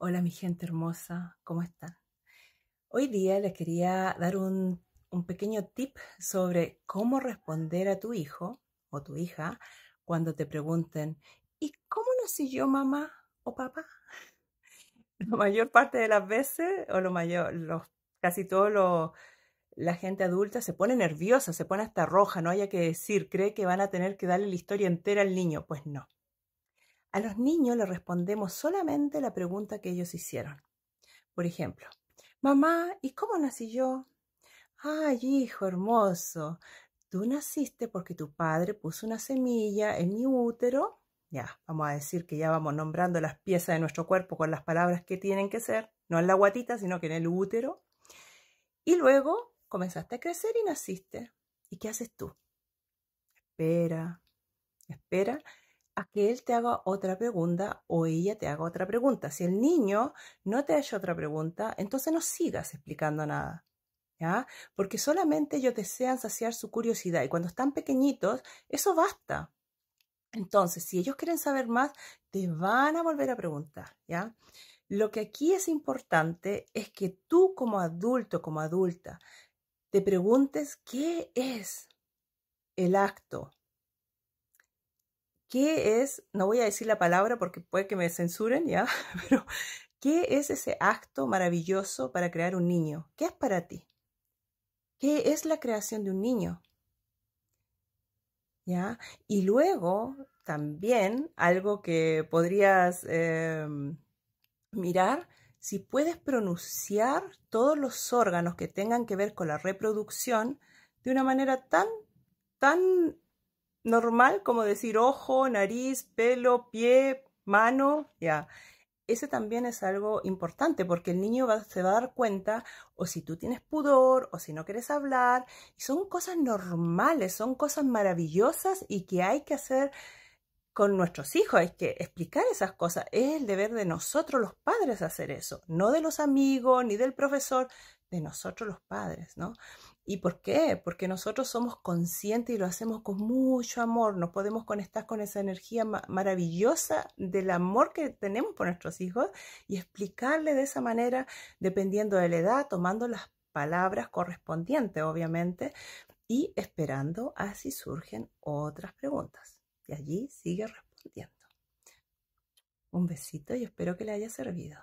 Hola mi gente hermosa, ¿cómo están? Hoy día les quería dar un, pequeño tip sobre cómo responder a tu hijo o tu hija cuando te pregunten, ¿y cómo nací yo mamá o papá? La mayor parte de las veces, o lo mayor, los, casi todos la gente adulta se pone nerviosa, se pone hasta roja, no haya que decir, cree que van a tener que darle la historia entera al niño. Pues no. A los niños le respondemos solamente la pregunta que ellos hicieron. Por ejemplo, mamá, ¿y cómo nací yo? Ay, hijo hermoso, tú naciste porque tu padre puso una semilla en mi útero. Ya, vamos a decir que ya vamos nombrando las piezas de nuestro cuerpo con las palabras que tienen que ser, no en la guatita, sino que en el útero. Y luego comenzaste a crecer y naciste. ¿Y qué haces tú? Espera, espera a que él te haga otra pregunta o ella te haga otra pregunta. Si el niño no te ha hecho otra pregunta, entonces no sigas explicando nada. ¿ya? Porque solamente ellos desean saciar su curiosidad y cuando están pequeñitos, eso basta. Entonces, si ellos quieren saber más, te van a volver a preguntar, ¿ya? Lo que aquí es importante es que tú como adulto, como adulta, te preguntes qué es el acto, ¿Qué es, no voy a decir la palabra porque puede que me censuren, ¿ya? Pero, ¿qué es ese acto maravilloso para crear un niño? ¿Qué es para ti? ¿Qué es la creación de un niño? ¿Ya? Y luego, también, algo que podrías em, mirar, si puedes pronunciar todos los órganos que tengan que ver con la reproducción de una manera tan, tan normal, como decir ojo, nariz, pelo, pie, mano, ya. Ese también es algo importante porque el niño se va a dar cuenta o si tú tienes pudor o si no quieres hablar. Y son cosas normales, son cosas maravillosas y que hay que hacer con nuestros hijos, hay que explicar esas cosas. Es el deber de nosotros los padres hacer eso, no de los amigos ni del profesor, de nosotros los padres, ¿no? ¿Y por qué? Porque nosotros somos conscientes y lo hacemos con mucho amor, nos podemos conectar con esa energía maravillosa del amor que tenemos por nuestros hijos y explicarle de esa manera, dependiendo de la edad, tomando las palabras correspondientes, obviamente, y esperando así surgen otras preguntas y allí sigue respondiendo. Un besito y espero que le haya servido.